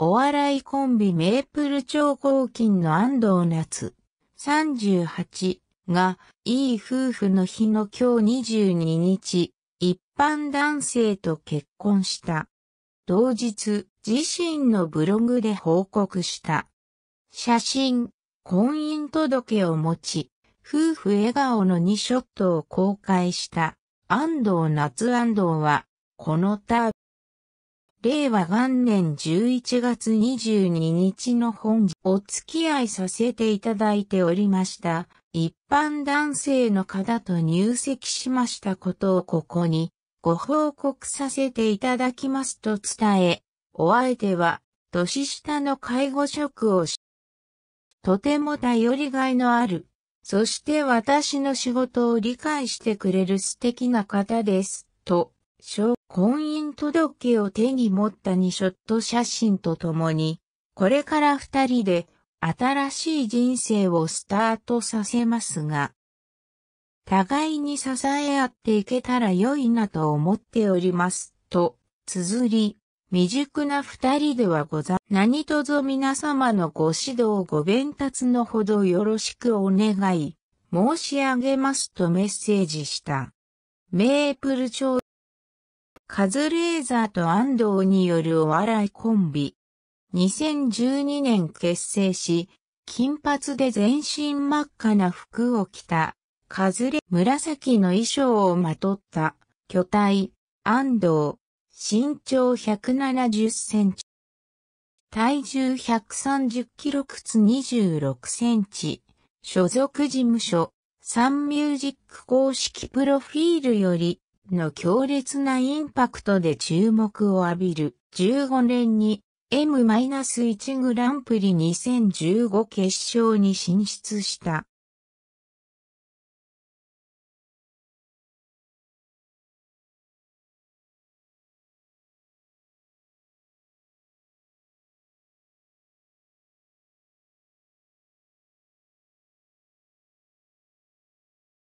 お笑いコンビメープル超合金の安藤夏38がいい夫婦の日の今日22日、一般男性と結婚した。同日、自身のブログで報告した。写真、婚姻届を持ち、夫婦笑顔の2ショットを公開した。安藤夏安藤は、このタプ。令和元年11月22日の本日お付き合いさせていただいておりました。一般男性の方と入籍しましたことをここにご報告させていただきますと伝え、お相手は年下の介護職をし、とても頼りがいのある、そして私の仕事を理解してくれる素敵な方です、と、婚姻届を手に持った2ショット写真とともに、これから二人で新しい人生をスタートさせますが、互いに支え合っていけたら良いなと思っております、と、綴り、未熟な二人ではござ、何卒皆様のご指導ご鞭達のほどよろしくお願い、申し上げますとメッセージした。メープル町カズレーザーと安藤によるお笑いコンビ。2012年結成し、金髪で全身真っ赤な服を着た、カズレ、紫の衣装をまとった、巨体、安藤、身長170センチ。体重130キロ靴26センチ。所属事務所、サンミュージック公式プロフィールより、の強烈なインパクトで注目を浴びる15年に M-1 グランプリ2015決勝に進出した。